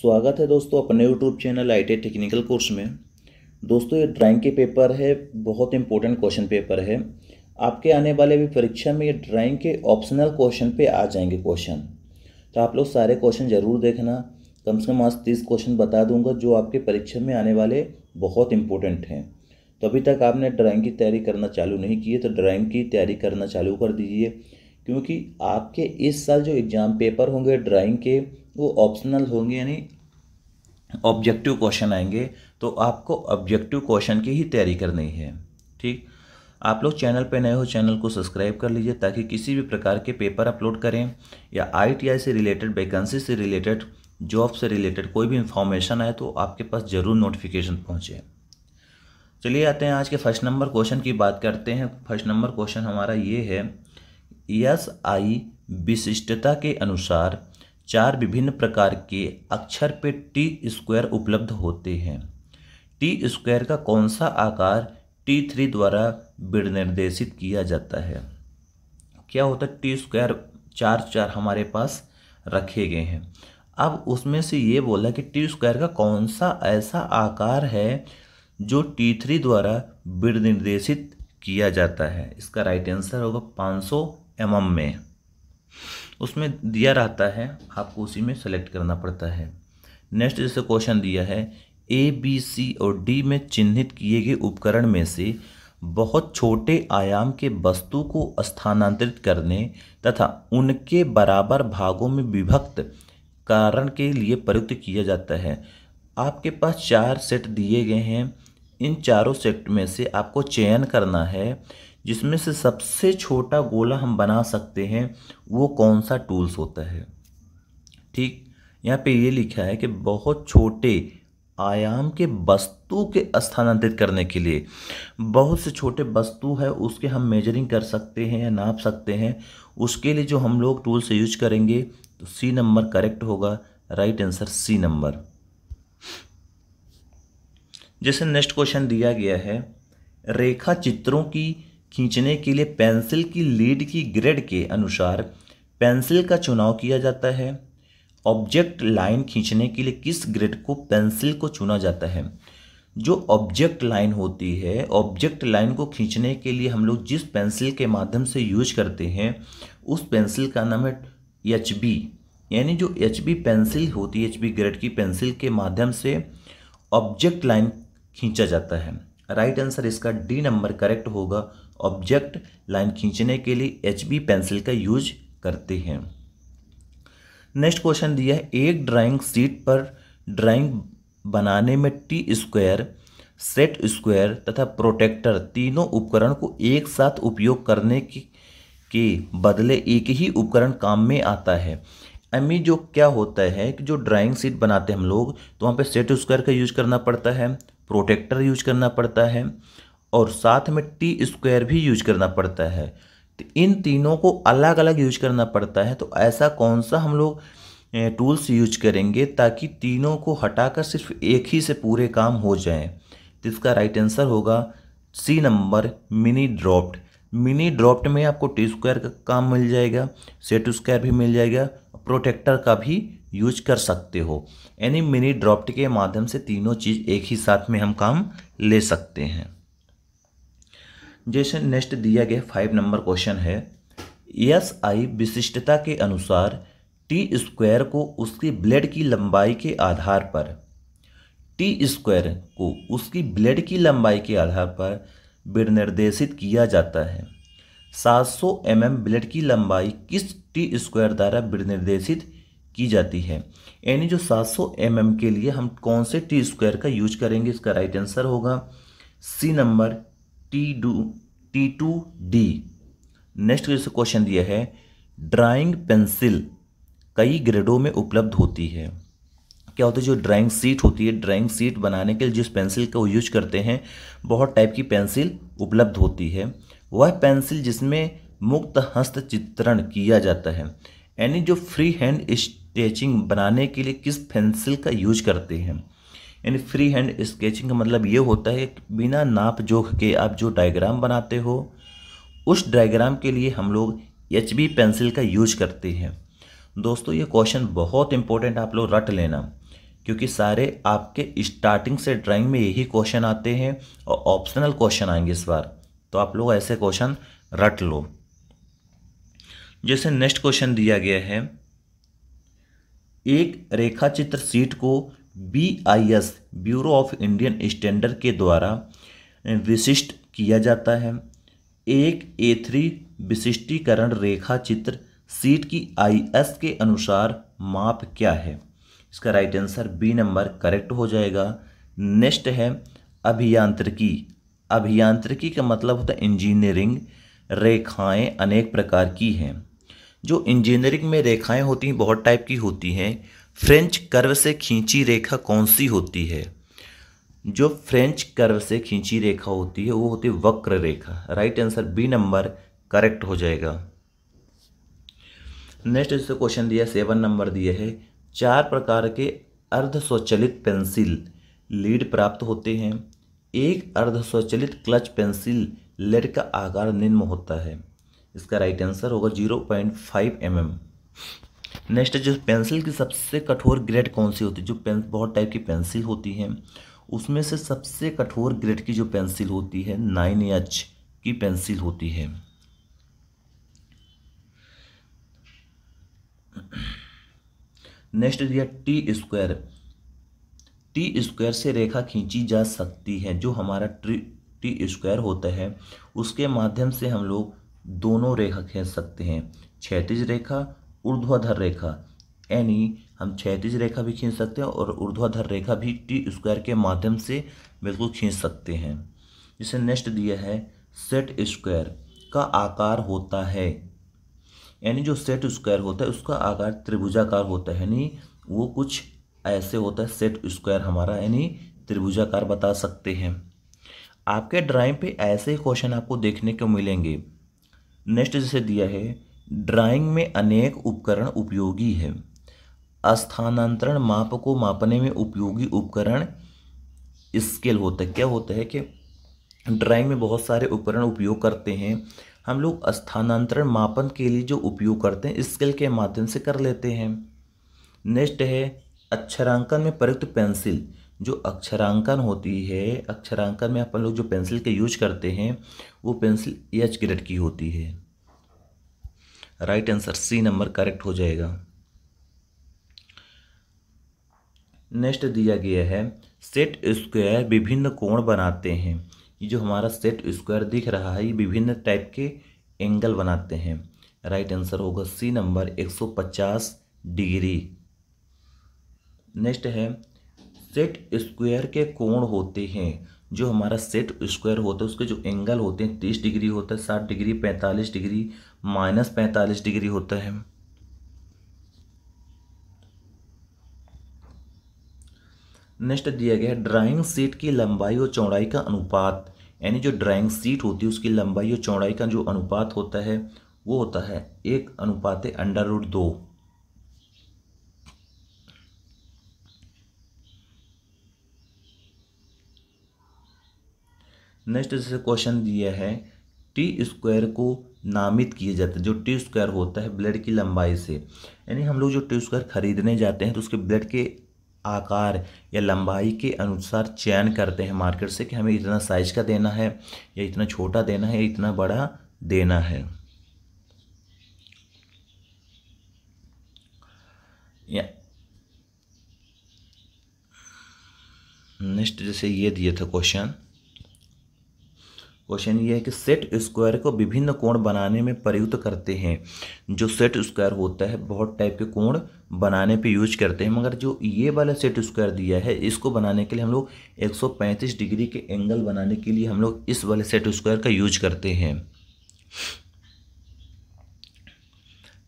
स्वागत है दोस्तों अपने YouTube channel I technical course में दोस्तों ये ड्राइंग के पेपर है बहुत इंपॉर्टेंट क्वेश्चन पेपर है आपके आने वाले भी परीक्षा में ये ड्राइंग के ऑप्शनल क्वेश्चन पे आ जाएंगे क्वेश्चन तो आप लोग सारे क्वेश्चन ज़रूर देखना कम से कम आज तीस क्वेश्चन बता दूंगा जो आपके परीक्षा में आने वाले बहुत इंपॉर्टेंट हैं तो अभी तक आपने ड्राइंग की तैयारी करना चालू नहीं की है तो ड्राइंग की तैयारी करना चालू कर दीजिए क्योंकि आपके इस साल जो एग्ज़ाम पेपर होंगे ड्राइंग के वो ऑप्शनल होंगे यानी ऑब्जेक्टिव क्वेश्चन आएंगे तो आपको ऑब्जेक्टिव क्वेश्चन की ही तैयारी करनी है ठीक आप लोग चैनल पर नए हो चैनल को सब्सक्राइब कर लीजिए ताकि किसी भी प्रकार के पेपर अपलोड करें या आईटीआई से रिलेटेड वैकेंसी से रिलेटेड जॉब से रिलेटेड कोई भी इन्फॉर्मेशन आए तो आपके पास ज़रूर नोटिफिकेशन पहुँचे चलिए आते हैं आज के फर्स्ट नंबर क्वेश्चन की बात करते हैं फर्स्ट नंबर क्वेश्चन हमारा ये है एस e आई विशिष्टता के अनुसार चार विभिन्न प्रकार के अक्षर पे टी स्क्वायर उपलब्ध होते हैं टी स्क्वायर का कौन सा आकार टी थ्री द्वारा विनिर्देशित किया जाता है क्या होता है टी स्क्वायर चार चार हमारे पास रखे गए हैं अब उसमें से ये बोला कि टी स्क्वायर का कौन सा ऐसा आकार है जो टी थ्री द्वारा विनिर्देशित किया जाता है इसका राइट आंसर होगा पाँच सौ एम एम में उसमें दिया रहता है आपको उसी में सेलेक्ट करना पड़ता है नेक्स्ट जैसे क्वेश्चन दिया है ए बी सी और डी में चिन्हित किए गए उपकरण में से बहुत छोटे आयाम के वस्तु को स्थानांतरित करने तथा उनके बराबर भागों में विभक्त कारण के लिए प्रयुक्त किया जाता है आपके पास चार सेट दिए गए हैं इन चारों सेट में से आपको चयन करना है जिसमें से सबसे छोटा गोला हम बना सकते हैं वो कौन सा टूल्स होता है ठीक यहाँ पे ये लिखा है कि बहुत छोटे आयाम के वस्तु के स्थानांतरित करने के लिए बहुत से छोटे वस्तु है उसके हम मेजरिंग कर सकते हैं या नाप सकते हैं उसके लिए जो हम लोग टूल से यूज करेंगे तो सी नंबर करेक्ट होगा राइट आंसर सी नंबर जैसे नेक्स्ट क्वेश्चन दिया गया है रेखा चित्रों की खींचने के लिए पेंसिल की लीड की ग्रेड के अनुसार पेंसिल का चुनाव किया जाता है ऑब्जेक्ट लाइन खींचने के लिए किस ग्रेड को पेंसिल को चुना जाता है जो ऑब्जेक्ट लाइन होती है ऑब्जेक्ट लाइन को खींचने के लिए हम लोग जिस पेंसिल के माध्यम से यूज करते हैं उस पेंसिल का नाम है एच बी यानी जो एच बी पेंसिल होती है एच बी ग्रेड की पेंसिल के माध्यम से ऑब्जेक्ट लाइन खींचा जाता है राइट आंसर इसका डी नंबर करेक्ट होगा ऑब्जेक्ट लाइन खींचने के लिए एच बी पेंसिल का यूज करते हैं नेक्स्ट क्वेश्चन दिया है एक ड्राइंग सीट पर ड्राइंग बनाने में टी स्क्वायर सेट स्क्वायर तथा प्रोटेक्टर तीनों उपकरण को एक साथ उपयोग करने की के बदले एक ही उपकरण काम में आता है अमी e जो क्या होता है कि जो ड्राइंग सीट बनाते हैं हम लोग तो वहाँ पे सेट स्क्वायर का यूज करना पड़ता है प्रोटेक्टर यूज करना पड़ता है और साथ में टी स्क्वायर भी यूज करना पड़ता है तो इन तीनों को अलग अलग यूज करना पड़ता है तो ऐसा कौन सा हम लोग टूल्स यूज करेंगे ताकि तीनों को हटाकर सिर्फ एक ही से पूरे काम हो जाएं तो इसका राइट आंसर होगा C number mini drafter mini drafter में आपको टी स्क्वायर का काम मिल जाएगा सेट स्क्वायर भी मिल जाएगा प्रोटेक्टर का भी यूज कर सकते हो यानी मिनी ड्रॉप्ट के माध्यम से तीनों चीज़ एक ही साथ में हम काम ले सकते हैं जैसे नेक्स्ट दिया गया फाइव नंबर क्वेश्चन है एस आई विशिष्टता के अनुसार टी स्क्वायर को उसकी ब्लेड की लंबाई के आधार पर टी स्क्वायर को उसकी ब्लेड की लंबाई के आधार पर विनिर्देशित किया जाता है 700 सौ mm ब्लेड की लंबाई किस टी स्क्वायर द्वारा विनिर्देशित की जाती है यानी जो 700 सौ mm के लिए हम कौन से टी स्क्वायर का यूज करेंगे इसका राइट आंसर होगा C number T do T to D next question दिया है ड्राइंग पेंसिल कई ग्रेडों में उपलब्ध होती है क्या होता है जो ड्राइंग सीट होती है ड्राइंग सीट बनाने के लिए जिस पेंसिल का यूज करते हैं बहुत टाइप की पेंसिल उपलब्ध होती है वह पेंसिल जिसमें मुक्त हस्त चित्रण किया जाता है यानी जो फ्री हैंड स्टेचिंग बनाने के लिए किस पेंसिल का यूज करते हैं यानी फ्री हैंड स्केचिंग का मतलब ये होता है कि बिना नाप जोख के आप जो डायग्राम बनाते हो उस डायग्राम के लिए हम लोग एच बी पेंसिल का यूज करते हैं दोस्तों ये क्वेश्चन बहुत इंपॉर्टेंट आप लोग रट लेना क्योंकि सारे आपके स्टार्टिंग से ड्राइंग में यही क्वेश्चन आते हैं और ऑप्शनल क्वेश्चन आएंगे इस बार तो आप लोग ऐसे क्वेश्चन रट लो जैसे नेक्स्ट क्वेश्चन दिया गया है एक रेखा चित्र सीट को BIS bureau of Indian standard के द्वारा विशिष्ट किया जाता है एक ए थ्री विशिष्टीकरण रेखा चित्र सीट की आईएस के अनुसार माप क्या है इसका right answer B number correct हो जाएगा नेक्स्ट है अभियांत्रिकी अभियांत्रिकी का मतलब होता है इंजीनियरिंग रेखाएं अनेक प्रकार की हैं जो इंजीनियरिंग में रेखाएं होती हैं बहुत टाइप की होती हैं फ्रेंच कर्व से खींची रेखा कौन सी होती है जो फ्रेंच कर्व से खींची रेखा होती है वो होती है वक्र रेखा right answer B number correct हो जाएगा नेक्स्ट इससे क्वेश्चन दिया सेवन नंबर दिया है चार प्रकार के अर्ध स्वचलित पेंसिल लीड प्राप्त होते हैं एक अर्ध स्वचलित क्लच पेंसिल लेड का आकार निम्न होता है इसका राइट आंसर होगा zero point five M M next जो पेंसिल की सबसे कठोर ग्रेड कौन सी होती है जो पेन बहुत टाइप की पेंसिल होती है उसमें से सबसे कठोर ग्रेड की जो पेंसिल होती है नाइन एच की पेंसिल होती है नेक्स्ट दिया टी स्क्वायर टी स्क्वायर से रेखा खींची जा सकती है जो हमारा ट्री टी स्क्वायर होता है उसके माध्यम से हम लोग दोनों रेखा खींच सकते हैं क्षैतिज रेखा ऊर्ध्वाधर रेखा यानी हम क्षैतिज रेखा भी खींच सकते हैं और ऊर्ध्वाधर रेखा भी टी स्क्वायर के माध्यम से बिल्कुल खींच सकते हैं जिसे नेक्स्ट दिया है सेट स्क्वायर का आकार होता है यानी जो सेट स्क्वायर होता है उसका आकार त्रिभुजाकार होता है यानी वो कुछ ऐसे होता है सेट स्क्वायर हमारा यानी त्रिभुजाकार बता सकते हैं आपके ड्राइंग पे ऐसे क्वेश्चन आपको देखने को मिलेंगे नेक्स्ट जैसे दिया है ड्राइंग में अनेक उपकरण उपयोगी है स्थानांतरण माप को मापने में उपयोगी उपकरण स्केल होता है क्या होता है कि ड्राइंग में बहुत सारे उपकरण उपयोग करते हैं हम लोग स्थानांतरण मापन के लिए जो उपयोग करते हैं स्केल के माध्यम से कर लेते हैं नेक्स्ट है अक्षरांकन में प्रयुक्त पेंसिल जो अक्षरांकन होती है अक्षरांकन में अपन लोग जो पेंसिल के यूज करते हैं वो पेंसिल एच ग्रेड की होती है right answer C number correct हो जाएगा नेक्स्ट दिया गया है सेट स्क्वायर विभिन्न कोण बनाते हैं ये जो हमारा सेट स्क्वायर दिख रहा है ये विभिन्न टाइप के एंगल बनाते हैं राइट आंसर होगा सी नंबर 150 डिग्री नेक्स्ट है सेट स्क्वायर के कोण होते हैं जो हमारा सेट स्क्वायर होता है उसके जो एंगल होते हैं तीस डिग्री होता है साठ डिग्री पैंतालीस डिग्री माइनस पैंतालीस डिग्री होता है नेक्स्ट दिया गया है ड्राइंग सीट की लंबाई और चौड़ाई का अनुपात यानी जो ड्राइंग सीट होती है उसकी लंबाई और चौड़ाई का जो अनुपात होता है वो होता है एक अनुपात है अंडर रूट दो नेक्स्ट जैसे क्वेश्चन दिया है टी स्क्वायर को नामित किया जाता है जो टी स्क्वायर होता है ब्लड की लंबाई से यानी हम लोग जो टी स्क्वायर खरीदने जाते हैं तो उसके ब्लड के आकार या लंबाई के अनुसार चयन करते हैं मार्केट से कि हमें इतना साइज का देना है या इतना छोटा देना है या इतना बड़ा देना है नेक्स्ट जैसे ये दिया था क्वेश्चन क्वेश्चन ये है कि सेट स्क्वायर को विभिन्न कोण बनाने में प्रयुक्त करते हैं जो सेट स्क्वायर होता है बहुत टाइप के कोण बनाने पे यूज करते हैं मगर जो ये वाला सेट स्क्वायर दिया है इसको बनाने के लिए हम लोग 135 डिग्री के एंगल बनाने के लिए हम लोग इस वाले सेट स्क्वायर का यूज करते हैं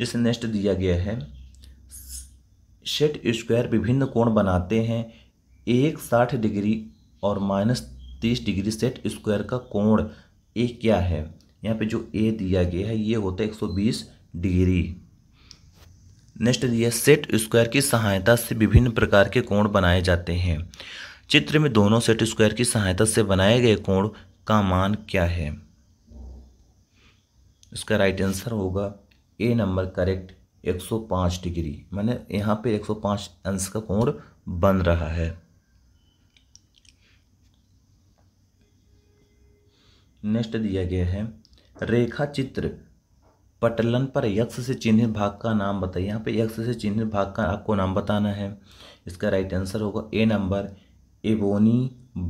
जैसे नेक्स्ट दिया गया है सेट स्क्वायर विभिन्न कोण बनाते हैं एक साठ डिग्री और माइनस तीस डिग्री सेट स्क्वायर का कोण ए क्या है यहाँ पे जो ए दिया गया है ये होता है एक सौ बीस डिग्री नेक्स्ट दिया सेट स्क्वायर की सहायता से विभिन्न प्रकार के कोण बनाए जाते हैं चित्र में दोनों सेट स्क्वायर की सहायता से बनाए गए कोण का मान क्या है इसका राइट आंसर होगा ए नंबर करेक्ट 105 डिग्री मैंने यहाँ पे 105 अंश का कोण बन रहा है नेक्स्ट दिया गया है रेखा चित्र पटलन पर यक्ष से चिन्हित भाग का नाम बताइए यहाँ पे यक्ष से चिन्हित भाग का आपको नाम बताना है इसका राइट आंसर होगा A number ebony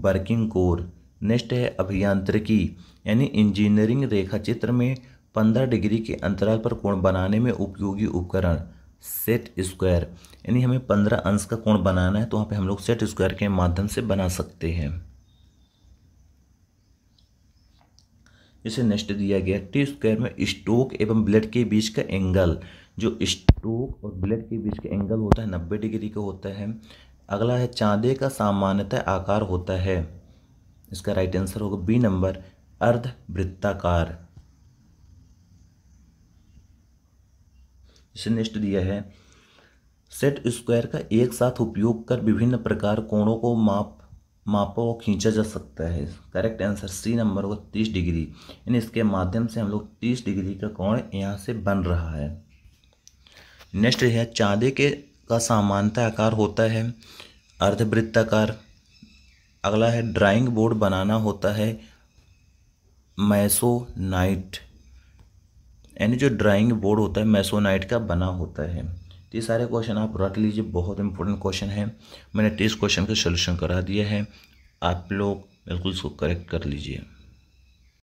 working core next है अभियांत्रिकी यानी इंजीनियरिंग रेखा चित्र में पंद्रह डिग्री के अंतराल पर कोण बनाने में उपयोगी उपकरण सेट स्क्वायर यानी हमें पंद्रह अंश का कोण बनाना है तो वहाँ पे हम लोग सेट स्क्वायर के माध्यम से बना सकते हैं जैसे नेक्स्ट दिया गया टी स्क्वायर में स्टोक एवं ब्लड के बीच का एंगल जो स्टोक और ब्लड के बीच का एंगल होता है नब्बे डिग्री का होता है अगला है चांदे का सामान्यतः आकार होता है इसका राइट आंसर होगा बी नंबर अर्ध वृत्ताकार इसे नेक्स्ट दिया है सेट स्क्वायर का एक साथ उपयोग कर विभिन्न प्रकार कोणों को माप मापों को खींचा जा सकता है करेक्ट आंसर सी नंबर होगा तीस डिग्री यानी इसके माध्यम से हम लोग तीस डिग्री का कोण यहाँ से बन रहा है नेक्स्ट है चांदे के का सामानता आकार होता है अर्धवृत्ताकार अगला है ड्राइंग बोर्ड बनाना होता है मैसोनाइट यानी जो ड्राइंग बोर्ड होता है मैसोनाइट का बना होता है तो ये सारे क्वेश्चन आप रट लीजिए बहुत इंपॉर्टेंट क्वेश्चन है मैंने तीस क्वेश्चन का सोल्यूशन करा दिया है आप लोग बिल्कुल इसको करेक्ट कर लीजिए